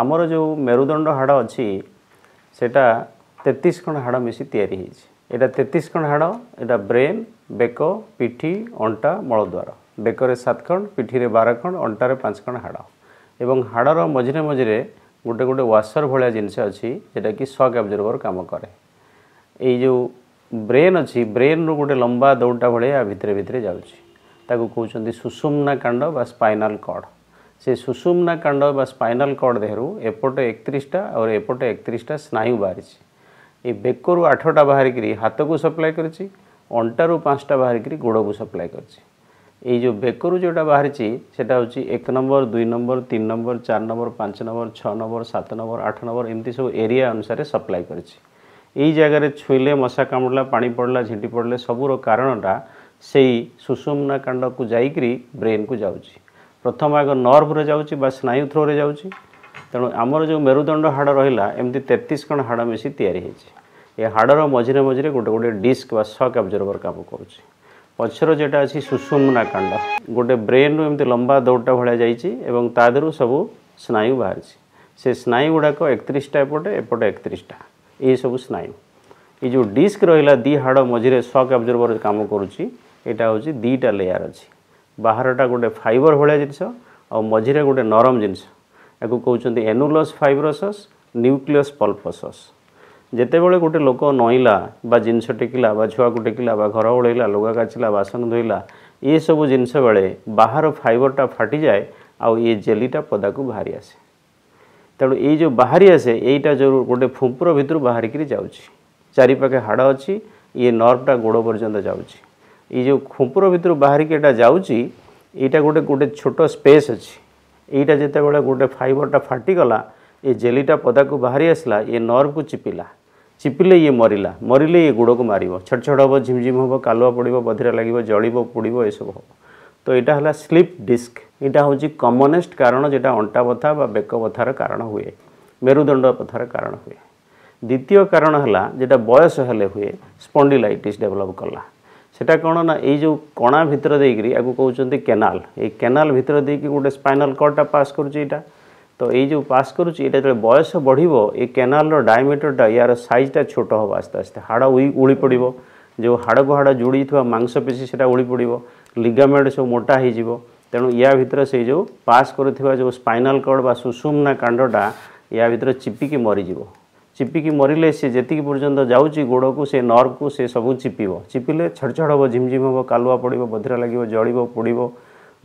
ଆମର ଯେଉଁ ମେରୁଦଣ୍ଡ ହାଡ଼ ଅଛି ସେଇଟା ତେତିଶ ଖଣ୍ଡ ହାଡ଼ ମିଶି ତିଆରି ହେଇଛି ଏଇଟା ତେତିଶ ଖଣ୍ଡ ହାଡ଼ ଏଇଟା ବ୍ରେନ୍ ବେକ ପିଠି ଅଣ୍ଟା ମଳଦ୍ୱାର ବେକରେ ସାତ ଖଣ୍ଡ ପିଠିରେ ବାର ଖଣ୍ଡ ଅଣ୍ଟାରେ ପାଞ୍ଚ ଖଣ୍ଡ ହାଡ଼ ଏବଂ ହାଡ଼ର ମଝିରେ ମଝିରେ ଗୋଟେ ଗୋଟେ ୱାସର ଭଳିଆ ଜିନିଷ ଅଛି ଯେଉଁଟାକି ସକ୍ ଆବଜର୍ଭର କାମ କରେ ଏଇ ଯେଉଁ ବ୍ରେନ୍ ଅଛି ବ୍ରେନ୍ରୁ ଗୋଟେ ଲମ୍ବା ଦୌଡ଼ଟା ଭଳିଆ ଭିତରେ ଭିତରେ ଯାଉଛି ତାକୁ କହୁଛନ୍ତି ସୁଷୁମ୍ନା କାଣ୍ଡ ବା ସ୍ପାଇନାଲ୍ କର୍ଡ଼ ସେ ସୁଷୁମ୍ନା କାଣ୍ଡ ବା ସ୍ପାଇନାଲ୍ କର୍ଡ଼ ଦେହରୁ ଏପଟେ ଏକତିରିଶଟା ଆଉ ଏପଟେ ଏକତିରିଶଟା ସ୍ନାୟୁ ବାହାରିଛି ଏ ବେକରୁ ଆଠଟା ବାହାରିକରି ହାତକୁ ସପ୍ଲାଏ କରିଛି ଅଣ୍ଟାରୁ ପାଞ୍ଚଟା ବାହାରିକରି ଗୋଡ଼କୁ ସପ୍ଲାଏ କରିଛି ଏଇ ଯେଉଁ ବେକରୁ ଯେଉଁଟା ବାହାରିଛି ସେଇଟା ହେଉଛି ଏକ ନମ୍ବର ଦୁଇ ନମ୍ବର ତିନି ନମ୍ବର ଚାରି ନମ୍ବର ପାଞ୍ଚ ନମ୍ବର ଛଅ ନମ୍ବର ସାତ ନମ୍ବର ଆଠ ନମ୍ବର ଏମିତି ସବୁ ଏରିଆ ଅନୁସାରେ ସପ୍ଲାଏ କରିଛି ଏଇ ଜାଗାରେ ଛୁଇଁଲେ ମଶା କାମୁଡ଼ିଲା ପାଣି ପଡ଼ିଲା ଝିଣ୍ଟି ପଡ଼ିଲେ ସବୁର କାରଣଟା ସେଇ ସୁଷୁମ୍ନା କାଣ୍ଡକୁ ଯାଇକରି ବ୍ରେନ୍କୁ ଯାଉଛି প্রথম আগ নর্ভরে যাଉଛି বা স্নায়ু থ্রোরে যাଉଛି ତେଣୁ ଆମର ଯେଉଁ ମେରୁଦଣ୍ଡ ହାଡ଼ ରହିଲା ଏମିତି ତେତିଶ ଖଣ୍ଡ ହାଡ଼ ମିଶି ତିଆରି ହେଇଛି ଏ ହାଡ଼ର ମଝିରେ ମଝିରେ ଗୋଟେ ଗୋଟେ ଡିସ୍କ ବା ସକ୍ ଅବଜର୍ଭର କାମ କରୁଛି ପଛର ଯେଉଁଟା ଅଛି ସୁଷୁମ୍ନା କାଣ୍ଡ ଗୋଟେ ବ୍ରେନ୍ରୁ ଏମିତି ଲମ୍ବା ଦୌଡ଼ଟା ଭଳିଆ ଯାଇଛି ଏବଂ ତା ଦେହରୁ ସବୁ ସ୍ନାୟୁ ବାହାରିଛି ସେ ସ୍ନାୟୁ ଗୁଡ଼ାକ ଏକତିରିଶଟା ଏପଟେ ଏପଟେ ଏକତିରିଶଟା ଏହିସବୁ ସ୍ନାୟୁ ଏ ଯେଉଁ ଡିସ୍କ ରହିଲା ଦୁଇ ହାଡ଼ ମଝିରେ ସକ୍ ଅବଜର୍ଭର କାମ କରୁଛି ଏଇଟା ହେଉଛି ଦୁଇଟା ଲେୟାର ଅଛି ବାହାରଟା ଗୋଟେ ଫାଇବର ଭଳିଆ ଜିନିଷ ଆଉ ମଝିରେ ଗୋଟେ ନରମ ଜିନିଷ ୟାକୁ କହୁଛନ୍ତି ଏନୁଲସ୍ ଫାଇବ୍ରୋସସ୍ ନ୍ୟୁକ୍ଲିୟସ୍ ପଲ୍ପସସ୍ ଯେତେବେଳେ ଗୋଟେ ଲୋକ ନଇଁଲା ବା ଜିନିଷ ଟେକିଲା ବା ଛୁଆକୁ ଟେକିଲା ବା ଘର ଓଳେଇଲା ଲୁଗା କାଚିଲା ବାସନ ଧୋଇଲା ଏସବୁ ଜିନିଷ ବେଳେ ବାହାର ଫାଇବରଟା ଫାଟିଯାଏ ଆଉ ଏ ଜେଲିଟା ପଦାକୁ ବାହାରି ଆସେ ତେଣୁ ଏଇ ଯେଉଁ ବାହାରି ଆସେ ଏଇଟା ଯେଉଁ ଗୋଟେ ଫୁମ୍ପୁର ଭିତରୁ ବାହାରିକିରି ଯାଉଛି ଚାରିପାଖେ ହାଡ଼ ଅଛି ଇଏ ନର୍ଭଟା ଗୋଡ଼ ପର୍ଯ୍ୟନ୍ତ ଯାଉଛି ଏଇ ଯେଉଁ ଖୁମ୍ପୁର ଭିତରୁ ବାହାରିକି ଏଇଟା ଯାଉଛି ଏଇଟା ଗୋଟେ ଗୋଟେ ଛୋଟ ସ୍ପେସ୍ ଅଛି ଏଇଟା ଯେତେବେଳେ ଗୋଟେ ଫାଇବରଟା ଫାଟିଗଲା ଏ ଜେଲିଟା ପଦାକୁ ବାହାରି ଆସିଲା ଇଏ ନର୍ଭକୁ ଚିପିଲା ଚିପିଲେ ଇଏ ମରିଲା ମରିଲେ ଇଏ ଗୋଡ଼କୁ ମାରିବ ଛୋଟ ଛଟ ହେବ ଝିମଝିମ୍ ହେବ କାଲୁଆ ପଡ଼ିବ ବଧିରା ଲାଗିବ ଜଳିବ ପୋଡ଼ିବ ଏସବୁ ହେବ ତ ଏଇଟା ହେଲା ସ୍ଲିପ୍ ଡିସ୍କ ଏଇଟା ହେଉଛି କମନେଷ୍ଟ କାରଣ ଯେଉଁଟା ଅଣ୍ଟା ବଥା ବା ବେକ ବଥାର କାରଣ ହୁଏ ମେରୁଦଣ୍ଡ ବଥାର କାରଣ ହୁଏ ଦ୍ୱିତୀୟ କାରଣ ହେଲା ଯେଟା ବୟସ ହେଲେ ହୁଏ ସ୍ପଣ୍ଡିଲାଇଟିସ୍ ଡେଭଲପ୍ କଲା সেটা କ'ଣ ନା ଏଇ ଯେଉଁ କଣା ଭିତର ଦେଇକରି ଆକୁ କହୁଛନ୍ତି କେନାଲ ଏଇ କେନାଲ ଭିତର ଦେଇକି ଗୋଟେ ସ୍ପାଇନାଲ୍ କଡ଼ଟା ପାସ୍ କରୁଛି ଏଇଟା ତ ଏଇ ଯେଉଁ ପାସ୍ କରୁଛି ଏଇଟା ଯେତେବେଳେ ବୟସ ବଢ଼ିବ ଏ କେନାଲର ଡାଇମିଟରଟା ୟାର ସାଇଜ୍ଟା ଛୋଟ ହେବ ଆସ୍ତେ ଆସ୍ତେ ହାଡ଼ ଉଳି ପଡ଼ିବ ଯେଉଁ ହାଡ଼କୁ ହାଡ଼ ଯୋଡ଼ିଥିବା ମାଂସପେଶୀ ସେଟା ଉଳି ପଡ଼ିବ লিগামেন্ট সব মোটা হয়ে যাব তেমন ইয়া ভিতরে সেই যে পাস করুবা যে স্পাইনাল কর্ড বা সুষুম্না কাণ্ডটা ইয়া ভিতরে চিপিকি মরিযোগ ଚିପିକି ମରିଲେ ସେ ଯେତିକି ପର୍ଯ୍ୟନ୍ତ ଯାଉଛି ଗୋଡ଼କୁ ସେ ନର୍ଭକୁ ସେ ସବୁ ଚିପିବ ଚିପିଲେ ଛଡ଼ ଛଡ଼ ହେବ ଝିମଝିମ ହେବ କାଲୁଆ ପଡ଼ିବ ବଧିରା ଲାଗିବ ଜଳିବ ପୋଡ଼ିବ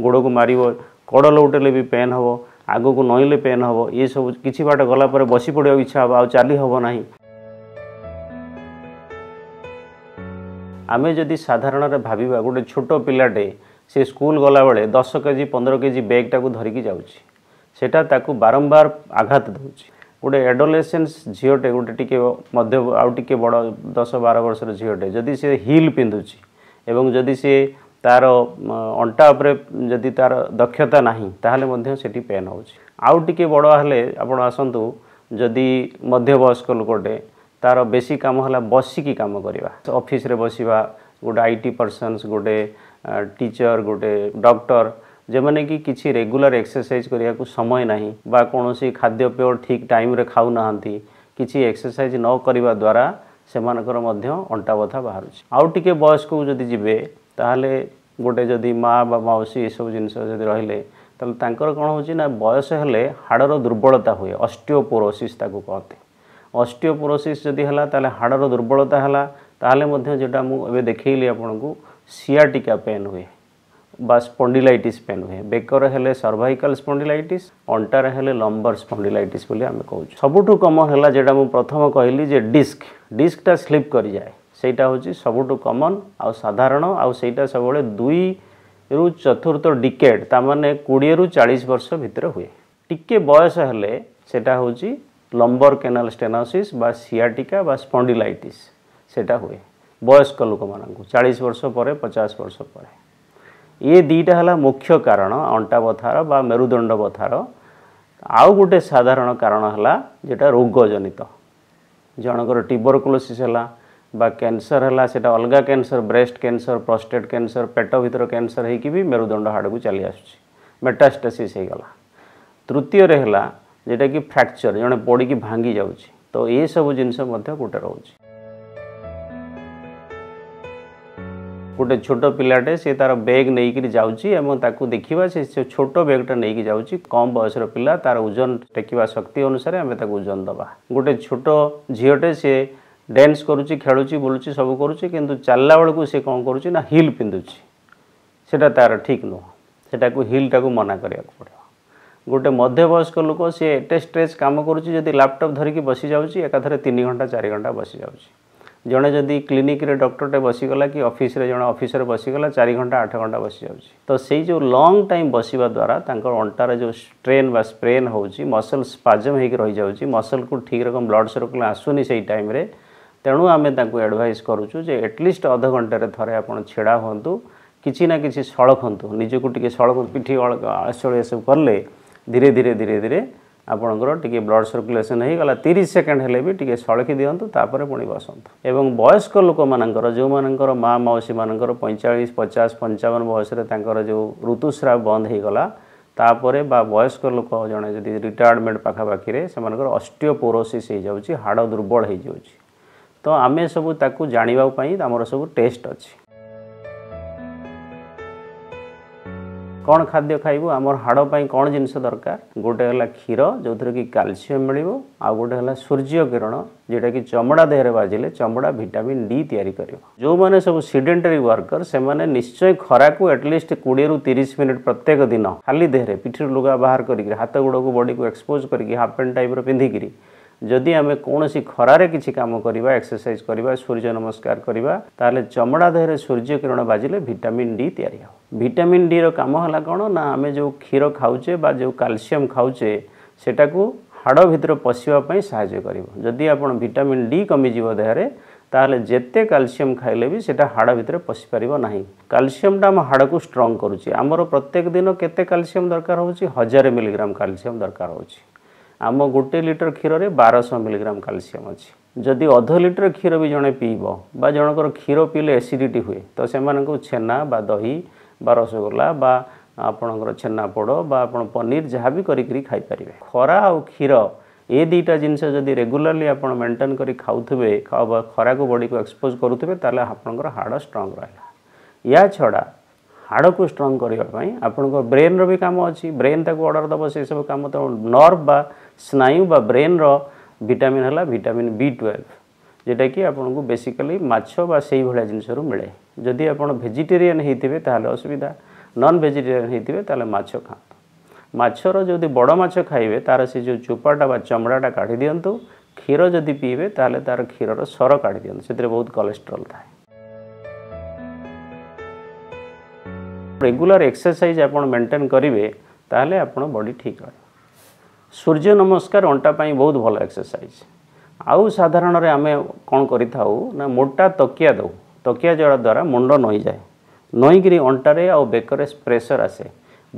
ଗୋଡ଼କୁ ମାରିବ କଡ଼ ଲଉଟେଲେ ବି ପେନ୍ ହେବ ଆଗକୁ ନଇଁଲେ ପେନ୍ ହେବ ଏସବୁ କିଛି ବାଟ ଗଲା ପରେ ବସି ପଡ଼ିବାକୁ ଇଚ୍ଛା ହେବ ଆଉ ଚାଲି ହେବ ନାହିଁ ଆମେ ଯଦି ସାଧାରଣରେ ଭାବିବା ଗୋଟେ ଛୋଟ ପିଲାଟେ ସେ ସ୍କୁଲ ଗଲାବେଳେ ଦଶ କେ ଜି ପନ୍ଦର କେ ଜି ବ୍ୟାଗ୍ଟାକୁ ଧରିକି ଯାଉଛି ସେଇଟା ତାକୁ ବାରମ୍ବାର ଆଘାତ ଦେଉଛି ଗୋଟେ ଏଡୋଲେସେନ୍ସ ଝିଅଟେ ଗୋଟେ ଟିକେ ମଧ୍ୟ ଆଉ ଟିକେ ବଡ଼ ଦଶ ବାର ବର୍ଷର ଝିଅଟେ ଯଦି ସେ ହିଲ୍ ପିନ୍ଧୁଛି ଏବଂ ଯଦି ସେ ତାର ଅଣ୍ଟା ଉପରେ ଯଦି ତାର ଦକ୍ଷତା ନାହିଁ ତାହେଲେ ମଧ୍ୟ ସେଠି ପେନ୍ ହେଉଛି ଆଉ ଟିକେ ବଡ଼ ହେଲେ ଆପଣ ଆସନ୍ତୁ ଯଦି ମଧ୍ୟବୟସ୍କ ଲୋକଟେ ତାର ବେଶୀ କାମ ହେଲା ବସିକି କାମ କରିବା ଅଫିସରେ ବସିବା ଗୋଟେ ଆଇ ଟି ପର୍ସନ୍ସ ଗୋଟେ ଟିଚର ଗୋଟେ ଡକ୍ଟର ଯେଉଁମାନେ କି କିଛି ରେଗୁଲାର ଏକ୍ସରସାଇଜ୍ କରିବାକୁ ସମୟ ନାହିଁ ବା କୌଣସି ଖାଦ୍ୟପେୟ ଠିକ୍ ଟାଇମ୍ରେ ଖାଉନାହାନ୍ତି କିଛି ଏକ୍ସରସାଇଜ୍ ନ କରିବା ଦ୍ୱାରା ସେମାନଙ୍କର ମଧ୍ୟ ଅଣ୍ଟା ବଥା ବାହାରୁଛି ଆଉ ଟିକିଏ ବୟସ୍କକୁ ଯଦି ଯିବେ ତାହେଲେ ଗୋଟେ ଯଦି ମାଆ ବା ମାଉସୀ ଏସବୁ ଜିନିଷ ଯଦି ରହିଲେ ତାହେଲେ ତାଙ୍କର କ'ଣ ହେଉଛି ନା ବୟସ ହେଲେ ହାଡ଼ର ଦୁର୍ବଳତା ହୁଏ ଅଷ୍ଟିଓପୋରୋସିସ୍ ତାକୁ କହନ୍ତି ଅଷ୍ଟିଓପୋରୋସିସ୍ ଯଦି ହେଲା ତାହେଲେ ହାଡ଼ର ଦୁର୍ବଳତା ହେଲା ତାହେଲେ ମଧ୍ୟ ଯେଉଁଟା ମୁଁ ଏବେ ଦେଖେଇଲି ଆପଣଙ୍କୁ ସିଆଟିକା ପେନ୍ ହୁଏ ବା ସ୍ପଣ୍ଡିଲାଇଟିସ୍ ପେନ୍ ହୁଏ ବେକରେ ହେଲେ ସର୍ଭାଇକାଲ ସ୍ପଣ୍ଡିଲାଇଟିସ୍ ଅଣ୍ଟାରେ ହେଲେ ଲମ୍ବର ସ୍ପଣ୍ଡିଲାଇଟିସ୍ ବୋଲି ଆମେ କହୁଛୁ ସବୁଠୁ କମ ହେଲା ଯେଉଁଟା ମୁଁ ପ୍ରଥମ କହିଲି ଯେ ଡିସ୍କ ଡିସ୍କଟା ସ୍ଲିପ୍ କରିଯାଏ ସେଇଟା ହେଉଛି ସବୁଠୁ କମନ୍ ଆଉ ସାଧାରଣ ଆଉ ସେଇଟା ସବୁବେଳେ ଦୁଇରୁ ଚତୁର୍ଥ ଡିକେଟ୍ ତା'ମାନେ କୋଡ଼ିଏରୁ ଚାଳିଶ ବର୍ଷ ଭିତରେ ହୁଏ ଟିକିଏ ବୟସ ହେଲେ ସେଇଟା ହେଉଛି ଲମ୍ବର କେନାଲ ଷ୍ଟେନୋସିସ୍ ବା ସିଆଟିକା ବା ସ୍ପଣ୍ଡିଲାଇଟିସ୍ ସେଇଟା ହୁଏ ବୟସ୍କ ଲୋକମାନଙ୍କୁ ଚାଳିଶ ବର୍ଷ ପରେ ପଚାଶ ବର୍ଷ ପରେ ଇଏ ଦୁଇଟା ହେଲା ମୁଖ୍ୟ କାରଣ ଅଣ୍ଟା ବଥାର ବା ମେରୁଦଣ୍ଡ ବଥାର ଆଉ ଗୋଟେ ସାଧାରଣ କାରଣ ହେଲା ଯେଟା ରୋଗଜନିତ ଜଣଙ୍କର ଟିବରକୁଲୋସିସ୍ ହେଲା বা ক্যান্সর হল সেটা অলগা cancer breast cancer prostate cancer পেট ভিতর ক্যান্সর হয়েকি বি মেরুদণ্ড হাড়কু চালি আসুচি মেটাস্টাসিস হয়ে গলা তৃতীয়রে হল যেটা কি ফ্র্যাকচর জনে পড়ি ভাঙ্গি যাচ্ছে তো এইসব জিনিস মধ্যে গোটে রয়েছে ଗୋଟେ ଛୋଟ ପିଲାଟେ ସେ ତା'ର ବ୍ୟାଗ୍ ନେଇକିରି ଯାଉଛି ଏବଂ ତାକୁ ଦେଖିବା ସେ ଛୋଟ ବ୍ୟାଗ୍ଟା ନେଇକି ଯାଉଛି କମ୍ ବୟସର ପିଲା ତା'ର ଓଜନ ଟେକିବା ଶକ୍ତି ଅନୁସାରେ ଆମେ ତାକୁ ଓଜନ ଦେବା ଗୋଟେ ଛୋଟ ଝିଅଟେ ସିଏ ଡ୍ୟାନ୍ସ କରୁଛି ଖେଳୁଛି ବୁଲୁଛି ସବୁ କରୁଛି କିନ୍ତୁ ଚାଲିଲା ବେଳକୁ ସେ କ'ଣ କରୁଛି ନା ହିଲ୍ ପିନ୍ଧୁଛି ସେଇଟା ତା'ର ଠିକ୍ ନୁହଁ ସେଟାକୁ ହିଲ୍ଟାକୁ ମନା କରିବାକୁ ପଡ଼ିବ ଗୋଟେ ମଧ୍ୟବୟସ୍କ ଲୋକ ସିଏ ଏତେ ଷ୍ଟ୍ରେସ୍ କାମ କରୁଛି ଯଦି ଲ୍ୟାପଟପ୍ ଧରିକି ବସିଯାଉଛି ଏକାଥରେ ତିନି ଘଣ୍ଟା ଚାରି ଘଣ୍ଟା ବସିଯାଉଛି ଜଣେ ଯଦି କ୍ଲିନିକ୍ରେ ଡକ୍ଟରଟେ ବସିଗଲା କି ଅଫିସରେ ଜଣେ ଅଫିସରେ ବସିଗଲା ଚାରି ଘଣ୍ଟା ଆଠ ଘଣ୍ଟା ବସିଯାଉଛି ତ ସେଇ ଯେଉଁ ଲଙ୍ଗ୍ ଟାଇମ୍ ବସିବା ଦ୍ୱାରା ତାଙ୍କର ଅଣ୍ଟାରେ ଯେଉଁ ଷ୍ଟ୍ରେନ୍ ବା ସ୍ପ୍ରେନ୍ ହେଉଛି ମସଲ ସ୍ପାଜମ୍ ହୋଇକି ରହିଯାଉଛି ମସଲକୁ ଠିକ୍ ରକମ ବ୍ଲଡ଼ ସର୍କୁଲେସନ୍ ଆସୁନି ସେଇ ଟାଇମ୍ରେ ତେଣୁ ଆମେ ତାଙ୍କୁ ଆଡ଼ଭାଇସ୍ କରୁଛୁ ଯେ ଆଟଲିଷ୍ଟ ଅଧଘଣ୍ଟାରେ ଥରେ ଆପଣ ଛିଡ଼ା ହୁଅନ୍ତୁ କିଛି ନା କିଛି ସଳଖନ୍ତୁ ନିଜକୁ ଟିକେ ସଳଖ ପିଠି ଅଳସୁଳି ଏସବୁ କଲେ ଧୀରେ ଧୀରେ ଧୀରେ ଧୀରେ ଆପଣଙ୍କର ଟିକେ ବ୍ଲଡ୍ ସର୍କୁଲେସନ୍ ହୋଇଗଲା ତିରିଶ ସେକେଣ୍ଡ ହେଲେ ବି ଟିକେ ସଳଖି ଦିଅନ୍ତୁ ତାପରେ ପୁଣି ବସନ୍ତୁ ଏବଂ ବୟସ୍କ ଲୋକମାନଙ୍କର ଯେଉଁମାନଙ୍କର ମା ମାଉସୀମାନଙ୍କର ପଇଁଚାଳିଶ ପଚାଶ ପଞ୍ଚାବନ ବୟସରେ ତାଙ୍କର ଯେଉଁ ଋତୁସ୍ରାବ ବନ୍ଦ ହୋଇଗଲା ତାପରେ ବା ବୟସ୍କ ଲୋକ ଜଣେ ଯଦି ରିଟାୟାର୍ଡ଼ମେଣ୍ଟ ପାଖାପାଖିରେ ସେମାନଙ୍କର ଅଷ୍ଟିଓପୋରୋସିସ୍ ହୋଇଯାଉଛି ହାଡ଼ ଦୁର୍ବଳ ହୋଇଯାଉଛି ତ ଆମେ ସବୁ ତାକୁ ଜାଣିବା ପାଇଁ ଆମର ସବୁ ଟେଷ୍ଟ ଅଛି କ'ଣ ଖାଦ୍ୟ ଖାଇବୁ ଆମର ହାଡ଼ ପାଇଁ କ'ଣ ଜିନିଷ ଦରକାର ଗୋଟେ ହେଲା କ୍ଷୀର ଯେଉଁଥିରେ କି କ୍ୟାଲସିୟମ୍ ମିଳିବ ଆଉ ଗୋଟେ ହେଲା ସୂର୍ଯ୍ୟ କିରଣ ଯେଉଁଟାକି ଚମଡ଼ା ଦେହରେ ବାଜିଲେ ଚମଡ଼ା ଭିଟାମିନ୍ ଡି ତିଆରି କରିବ ଯେଉଁମାନେ ସବୁ ସିଡେଣ୍ଟାରୀ ୱାର୍କର ସେମାନେ ନିଶ୍ଚୟ ଖରାକୁ ଆଟଲିଷ୍ଟ କୋଡ଼ିଏରୁ ତିରିଶ ମିନିଟ୍ ପ୍ରତ୍ୟେକ ଦିନ ଖାଲି ଦେହରେ ପିଠିରୁ ଲୁଗା ବାହାର କରିକି ହାତ ଗୋଡ଼କୁ ବଡ଼ିକୁ ଏକ୍ସପୋଜ୍ କରିକି ହାଫ୍ ପ୍ୟାଣ୍ଟ ଟାଇପ୍ର ପିନ୍ଧିକିରି ଯଦି ଆମେ କୌଣସି ଖରାରେ କିଛି କାମ କରିବା ଏକ୍ସରସାଇଜ୍ କରିବା ସୂର୍ଯ୍ୟ ନମସ୍କାର କରିବା ତାହେଲେ ଚମଡ଼ା ଦେହରେ ସୂର୍ଯ୍ୟ କିରଣ ବାଜିଲେ ଭିଟାମିନ୍ ଡି ତିଆରି ହେବ ଭିଟାମିନ୍ ଡିର କାମ ହେଲା କ'ଣ ନା ଆମେ ଯେଉଁ କ୍ଷୀର ଖାଉଛେ ବା ଯେଉଁ କାଲସିୟମ୍ ଖାଉଛେ ସେଟାକୁ ହାଡ଼ ଭିତରେ ପଶିବା ପାଇଁ ସାହାଯ୍ୟ କରିବ ଯଦି ଆପଣ ଭିଟାମିନ୍ ଡି କମିଯିବ ଦେହରେ ତାହେଲେ ଯେତେ କାଲସିୟମ୍ ଖାଇଲେ ବି ସେଇଟା ହାଡ଼ ଭିତରେ ପଶିପାରିବ ନାହିଁ କାଲସିୟମ୍ଟା ଆମ ହାଡ଼କୁ ଷ୍ଟ୍ରଙ୍ଗ କରୁଛି ଆମର ପ୍ରତ୍ୟେକ ଦିନ କେତେ କାଲସିୟମ୍ ଦରକାର ହେଉଛି ହଜାରେ ମିଲିଗ୍ରାମ କାଲସିୟମ୍ ଦରକାର ହେଉଛି ଆମ ଗୋଟେ ଲିଟର କ୍ଷୀରରେ ବାରଶହ ମିଲିଗ୍ରାମ କ୍ୟାଲସିୟମ୍ ଅଛି ଯଦି ଅଧ ଲିଟର କ୍ଷୀର ବି ଜଣେ ପିଇବ ବା ଜଣଙ୍କର କ୍ଷୀର ପିଇଲେ ଏସିଡ଼ିଟି ହୁଏ ତ ସେମାନଙ୍କୁ ଛେନା ବା ଦହି ବା ରସଗୋଲା ବା ଆପଣଙ୍କର ଛେନାପୋଡ଼ ବା ଆପଣ ପନିର ଯାହା ବି କରିକି ଖାଇପାରିବେ ଖରା ଆଉ କ୍ଷୀର ଏ ଦୁଇଟା ଜିନିଷ ଯଦି ରେଗୁଲାରଲି ଆପଣ ମେଣ୍ଟେନ୍ କରି ଖାଉଥିବେ ଖରାକୁ ବଡ଼ିକୁ ଏକ୍ସପୋଜ୍ କରୁଥିବେ ତାହେଲେ ଆପଣଙ୍କର ହାଡ଼ ଷ୍ଟ୍ରଙ୍ଗ ରହିଲା ଏହା ହାଡ଼କୁ ଷ୍ଟ୍ରଙ୍ଗ କରିବା ପାଇଁ ଆପଣଙ୍କ ବ୍ରେନ୍ର ବି କାମ ଅଛି ବ୍ରେନ୍ ତାକୁ ଅର୍ଡ଼ର ଦେବ ସେସବୁ କାମ ତ ନର୍ଭ ବା ସ୍ନାୟୁ ବା ବ୍ରେନ୍ର ଭିଟାମିନ୍ ହେଲା ଭିଟାମିନ୍ ବି ଟୁଏଲ୍ଭ যেটাকি আপনার বেসিকালি মাছ বা সেইভাবে জিনিসর মিলে যদি আপনার ভেজিটেরিয়ান হয়ে তাহলে অসুবিধা নন ভেজিটেরিয়ান হয়ে তাহলে মাছ খাঁত মাছর যদি বড় মাছ খাইবে তার সে যে চোপাটা বা চমড়াটা কাটি দিও ক্ষীর যদি পিবে তাহলে তার ক্ষীরর সর কাটি দিও সে বহু কোলেস্ট্রল থাকে ରେଗୁଲାର ଏକ୍ସରସାଇଜ୍ ଆପଣ ମେଣ୍ଟେନ୍ କରିବେ ତାହେଲେ ଆପଣ ବଡି ଠିକ୍ ରହିବ ସୂର୍ଯ୍ୟ ନମସ୍କାର ଅଣ୍ଟା ପାଇଁ ବହୁତ ଭଲ ଏକ୍ସରସାଇଜ୍ ଆଉ ସାଧାରଣରେ ଆମେ କ'ଣ କରିଥାଉ ନା ମୋଟା ତକିଆ ଦେଉ ତକିଆ ଜଳ ଦ୍ୱାରା ମୁଣ୍ଡ ନଇଯାଏ ନଇକିରି ଅଣ୍ଟାରେ ଆଉ ବେକରେ ପ୍ରେସର୍ ଆସେ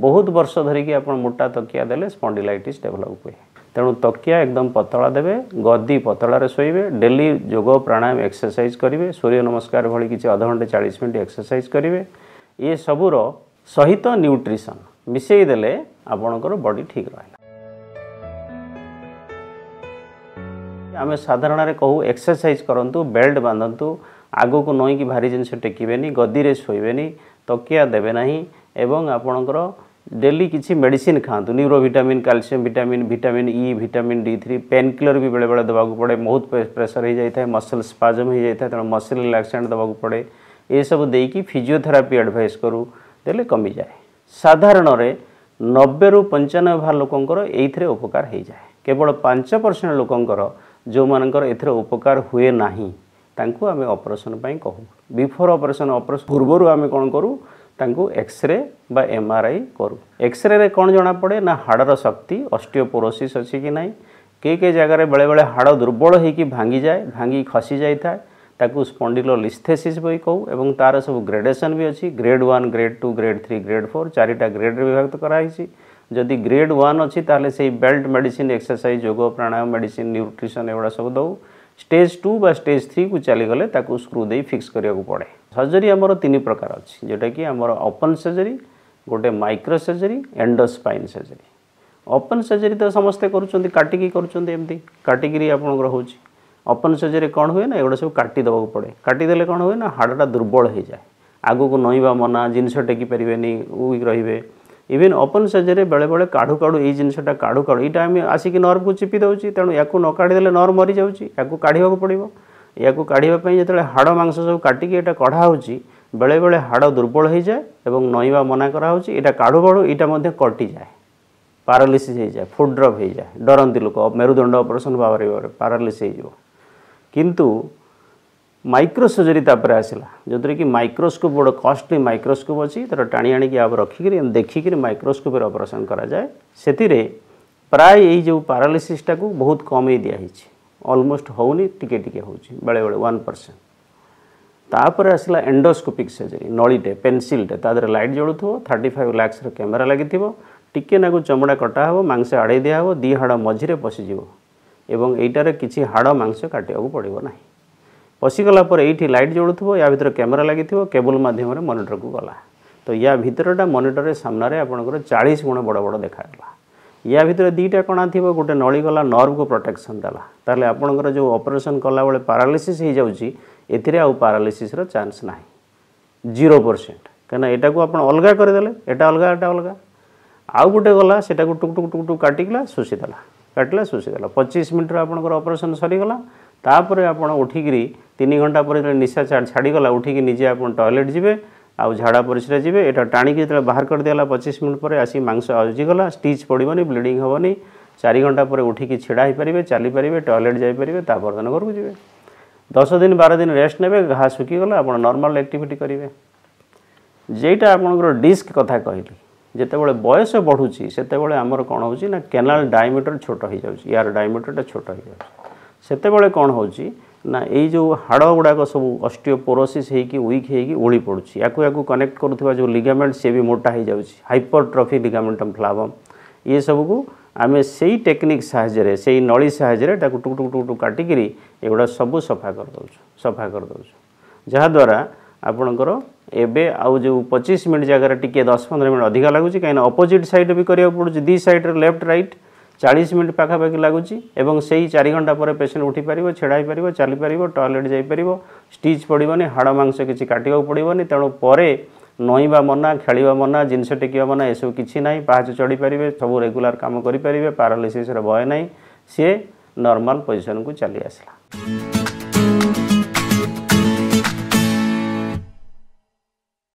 ବହୁତ ବର୍ଷ ଧରିକି ଆପଣ ମୋଟା ତକିଆ ଦେଲେ ସ୍ପଣ୍ଡିଲାଇଟିସ୍ ଡେଭଲପ୍ ହୁଏ ତେଣୁ ତକିଆ ଏକଦମ ପତଳା ଦେବେ ଗଦି ପତଳାରେ ଶୋଇବେ ଡେଲି ଯୋଗ ପ୍ରାଣାୟାମ ଏକ୍ସରସାଇଜ୍ କରିବେ ସୂର୍ଯ୍ୟ ନମସ୍କାର ଭଳି କିଛି ଅଧଘଣ୍ଟେ ଚାଳିଶ ମିନିଟ୍ ଏକ୍ସରସାଇଜ୍ କରିବେ ଇଏ ସବୁର ସହିତ ନ୍ୟୁଟ୍ରିସନ୍ ମିଶାଇ ଦେଲେ ଆପଣଙ୍କର ବଡି ଠିକ୍ ରହିଲା ଆମେ ସାଧାରଣରେ କହୁ ଏକ୍ସରସାଇଜ୍ କରନ୍ତୁ ବେଲ୍ଟ ବାନ୍ଧନ୍ତୁ ଆଗକୁ ନଇଁକି ଭାରି ଜିନିଷ ଟେକିବେନି ଗଦିରେ ଶୋଇବେନି ତକିଆ ଦେବେ ନାହିଁ ଏବଂ ଆପଣଙ୍କର ଡେଲି କିଛି ମେଡ଼ିସିନ୍ ଖାଆନ୍ତୁ neuro vitamin calcium vitamin vitamin E vitamin D three pain killer ବି ବେଳେବେଳେ ଦେବାକୁ ପଡ଼େ ବହୁତ ପ୍ରେସର୍ ହୋଇଯାଇଥାଏ ମସଲ୍ ସ୍ପାଜମ୍ ହୋଇଯାଇଥାଏ ତେଣୁ ମସଲ୍ ରିଲାକ୍ସାଣ୍ଟ ଦେବାକୁ ପଡ଼େ ଏସବୁ ଦେଇକି ଫିଜିଓଥେରାପି ଆଡ଼ଭାଇସ୍ କରୁ ଦେଲେ କମିଯାଏ ସାଧାରଣରେ ନବେରୁ ପଞ୍ଚାନବେ ଭାଗ ଲୋକଙ୍କର ଏଇଥିରେ ଉପକାର ହୋଇଯାଏ କେବଳ ପାଞ୍ଚ ପରସେଣ୍ଟ ଲୋକଙ୍କର ଯେଉଁମାନଙ୍କର ଏଥିରେ ଉପକାର ହୁଏ ନାହିଁ ତାଙ୍କୁ ଆମେ ଅପରେସନ୍ ପାଇଁ କହୁ ବିଫୋର୍ ଅପରେସନ୍ ଅପରେସନ୍ ପୂର୍ବରୁ ଆମେ କ'ଣ କରୁ ତାଙ୍କୁ ଏକ୍ସରେ ବା ଏମ୍ ଆର୍ ଆଇ କରୁ ଏକ୍ସରେରେ କ'ଣ ଜଣାପଡ଼େ ନା ହାଡ଼ର ଶକ୍ତି ଅଷ୍ଟିଓପୋରୋସିସ୍ ଅଛି କି ନାହିଁ କେ କେ ଜାଗାରେ ବେଳେବେଳେ ହାଡ଼ ଦୁର୍ବଳ ହୋଇକି ଭାଙ୍ଗିଯାଏ ଭାଙ୍ଗି ଖସି ଯାଇଥାଏ ताकू स्पंडिलोलिस्थेसीस कहूँ तार सब ग्रेडेसन भी अच्छी grade one grade two grade three grade four चारिटा ग्रेड्रे विभक्त कराई जदि ग्रेड वन अच्छी ताहले से बेल्ट मेडिसिन एक्सरसाइज योग प्राणायाम मेडिसिन न्यूट्रिशन एगुड़ा सब दऊ स्टेज टू बा स्टेज थ्री को चलीगले स्क्रू दे फिक्स करा पड़े सर्जरी आमर तीन प्रकार अच्छी जोटा कि आमर ओपन सर्जरी गोटे micro surgery endospine surgery open surgery तो समस्ते कर काटिकी कर ଅପନ ସର୍ଜରୀ କ'ଣ ହୁଏ ନା ଏଗୁଡ଼ା ସବୁ କାଟିଦେବାକୁ ପଡ଼େ କାଟିଦେଲେ କ'ଣ ହୁଏ ନା ହାଡ଼ଟା ଦୁର୍ବଳ ହୋଇଯାଏ ଆଗକୁ ନଇଁବା ମନା ଜିନିଷ ଟେକି ପାରିବେନି ୱିକ୍ ରହିବେ ଇଭିନ୍ ଓପନ୍ ସର୍ଜରୀରେ ବେଳେବେଳେ କାଢ଼ୁ କାଢ଼ୁ ଏଇ ଜିନିଷଟା କାଢ଼ୁ କାଢ଼ୁ ଏଇଟା ଆମେ ଆସିକି ନର୍ଭକୁ ଚିପି ଦେଉଛି ତେଣୁ ୟାକୁ ନ କାଢ଼ିଦେଲେ ନର୍ଭ ମରିଯାଉଛି ୟାକୁ କାଢ଼ିବାକୁ ପଡ଼ିବ ୟାକୁ କାଢ଼ିବା ପାଇଁ ଯେତେବେଳେ ହାଡ଼ ମାଂସ ସବୁ କାଟିକି ଏଇଟା କଢ଼ା ହେଉଛି ବେଳେବେଳେ ହାଡ଼ ଦୁର୍ବଳ ହୋଇଯାଏ ଏବଂ ନଇଁବା ମନା କରାହେଉଛି ଏଇଟା କାଢ଼ୁ କାଢ଼ୁ ଏଇଟା ମଧ୍ୟ କଟିଯାଏ ପାରାଲିସିସ୍ ହୋଇଯାଏ ଫୁଡ଼୍ ଡ୍ରପ୍ ହୋଇଯାଏ ଡରନ୍ତି ଲୋକ ମେରୁଦଣ୍ଡ ଅପରେସନ୍ ଭାବରେ ପାରାଲିସିସ୍ ହୋଇଯିବ କିନ୍ତୁ ମାଇକ୍ରୋ ସର୍ଜରୀ ତାପରେ ଆସିଲା ଯେଉଁଥିରେ କି ମାଇକ୍ରୋସ୍କୋପ୍ ଗୋଟେ କଷ୍ଟଲି ମାଇକ୍ରୋସ୍କୋପ୍ ଅଛି ତା'ର ଟାଣି ଆଣିକି ଆପ ରଖିକିରି ଦେଖିକିରି ମାଇକ୍ରୋସ୍କୋପ୍ରେ ଅପରେସନ୍ କରାଯାଏ ସେଥିରେ ପ୍ରାୟ ଏଇ ଯେଉଁ ପାରାଲିସିସ୍ଟାକୁ ବହୁତ କମେଇ ଦିଆହେଇଛି ଅଲମୋଷ୍ଟ ହେଉନି ଟିକେ ଟିକେ ହେଉଛି ବେଳେବେଳେ ୱାନ୍ ପରସେଣ୍ଟ ତାପରେ ଆସିଲା ଏଣ୍ଡୋସ୍କୋପିକ୍ ସର୍ଜରୀ ନଳୀଟେ ପେନସିଲ୍ଟେ ତା ଦେହରେ ଲାଇଟ୍ ଜଳୁଥିବ ଥାର୍ଟି ଫାଇଭ୍ ଲାକ୍ସର କ୍ୟାମେରା ଲାଗିଥିବ ଟିକେ ନାକୁ ଚମଡ଼ା କଟା ହେବ ମାଂସ ଆଡ଼େଇ ଦିଆହେବ ଦୁଇ ହାଡ଼ ମଝିରେ ପଶିଯିବ ଏବଂ ଏଇଟାରେ କିଛି ହାଡ଼ ମାଂସ କାଟିବାକୁ ପଡ଼ିବ ନାହିଁ ପଶିଗଲା ପରେ ଏଇଠି ଲାଇଟ୍ ଜଳୁଥିବ ୟା ଭିତରେ କ୍ୟାମେରା ଲାଗିଥିବ କେବୁଲ ମାଧ୍ୟମରେ ମନିଟରକୁ ଗଲା ତ ୟା ଭିତରଟା ମନିଟର ସାମ୍ନାରେ ଆପଣଙ୍କର ଚାଳିଶ ଗୁଣ ବଡ଼ ବଡ଼ ଦେଖାଗଲା ୟା ଭିତରେ ଦୁଇଟା କଣା ଥିବ ଗୋଟେ ନଳିଗଲା ନର୍ଭକୁ ପ୍ରୋଟେକ୍ସନ୍ ଦେଲା ତାହେଲେ ଆପଣଙ୍କର ଯେଉଁ ଅପରେସନ୍ କଲାବେଳେ ପାରାଲିସିସ୍ ହୋଇଯାଉଛି ଏଥିରେ ଆଉ ପାରାଲିସିସ୍ର ଚାନ୍ସ ନାହିଁ ଜିରୋ ପରସେଣ୍ଟ କାହିଁକିନା ଏଇଟାକୁ ଆପଣ ଅଲଗା କରିଦେଲେ ଏଇଟା ଅଲଗା ଏଇଟା ଅଲଗା ଆଉ ଗୋଟେ ଗଲା ସେଟାକୁ ଟୁକ୍ ଟୁକ୍ ଟୁକ୍ ଟୁକ୍ କାଟିଗଲା ଶୋଷିଦେଲା କାଟିଲା ଶୋଷିଦେଲା ପଚିଶ ମିନିଟ୍ର ଆପଣଙ୍କର ଅପରେସନ୍ ସରିଗଲା ତାପରେ ଆପଣ ଉଠିକିରି ତିନି ଘଣ୍ଟା ପରେ ଯେତେବେଳେ ନିଶା ଛାଡ଼ିଗଲା ଉଠିକି ନିଜେ ଆପଣ ଟଏଲେଟ୍ ଯିବେ ଆଉ ଝାଡ଼ା ପରିସ୍ରା ଯିବେ ଏଇଟା ଟାଣିକି ଯେତେବେଳେ ବାହାର କରିଦେଲା ପଚିଶ ମିନିଟ୍ ପରେ ଆସି ମାଂସ ହଜିଗଲା ଷ୍ଟିଚ୍ ପଡ଼ିବନି ବ୍ଲିଡ଼ିଂ ହେବନି ଚାରି ଘଣ୍ଟା ପରେ ଉଠିକି ଛିଡ଼ା ହୋଇପାରିବେ ଚାଲିପାରିବେ ଟଏଲେଟ୍ ଯାଇପାରିବେ ତାପର ଦିନ ଘରକୁ ଯିବେ ଦଶ ଦିନ ବାର ଦିନ ରେଷ୍ଟ ନେବେ ଘା ଶୁଖିଗଲା ଆପଣ ନର୍ମାଲ୍ ଆକ୍ଟିଭିଟି କରିବେ যেইটা ଆପଣଙ୍କର ডিস্ক କଥା କହିଲି যেতবে বয়স বড়ুচি সেতবে আমার কম হচ্ছে না কেনাল ডায়ামিটর ছোট হয়ে যাচ্ছে ইয়ার ডায়ামিটরটা ছোট হয়ে যাচ্ছে সেতবে কম হচ্ছে না এই যে হাড় গুড়াক সব অস্টিওপোরোসিস হয়েকি উইক হয়েকি ওড়ি পড়ুছি ইয়াকু ইয়াকু কনেক্ট করুথিবা যে লিগামেন্ট সে বি মোটা হয়ে যাচ্ছে হাইপরট্রফি লিগামেন্টম ফ্লাভম ইয়ে সবুকু আমি সেই টেকনিক সাহায্যে সেই নলী সাহায্যে তাকে টুক টুক টুক টুক কাটিকি এগুলা সবু সফা করে দেছু সফা করে দেছু যাহাদ্বারা ଆପଣଙ୍କର ଏବେ ଆଉ ଯେଉଁ ପଚିଶ ମିନିଟ୍ ଜାଗାରେ ଟିକିଏ ଦଶ ପନ୍ଦର ମିନିଟ୍ ଅଧିକା ଲାଗୁଛି କାହିଁକିନା ଅପୋଜିଟ୍ ସାଇଡ଼୍ ବି କରିବାକୁ ପଡ଼ୁଛି ଦୁଇ ସାଇଡ଼୍ରେ ଲେଫ୍ଟ ରାଇଟ୍ ଚାଳିଶ ମିନିଟ୍ ପାଖାପାଖି ଲାଗୁଛି ଏବଂ ସେହି ଚାରି ଘଣ୍ଟା ପରେ ପେସେଣ୍ଟ ଉଠିପାରିବ ଛିଡ଼ା ହୋଇପାରିବ ଚାଲିପାରିବ ଟଏଲେଟ୍ ଯାଇପାରିବ ଷ୍ଟିଚ୍ ପଡ଼ିବନି ହାଡ଼ ମାଂସ କିଛି କାଟିବାକୁ ପଡ଼ିବନି ତେଣୁ ପରେ ନଇଁବା ମନା ଖେଳିବା ମନା ଜିନିଷ ଟେକିବା ମନା ଏସବୁ କିଛି ନାହିଁ ପାହାଚ ଚଢ଼ିପାରିବେ ସବୁ ରେଗୁଲାର କାମ କରିପାରିବେ ପାରାଲିସିସ୍ର ଭୟ ନାହିଁ ସିଏ ନର୍ମାଲ୍ ପୋଜିସନ୍କୁ ଚାଲି ଆସିଲା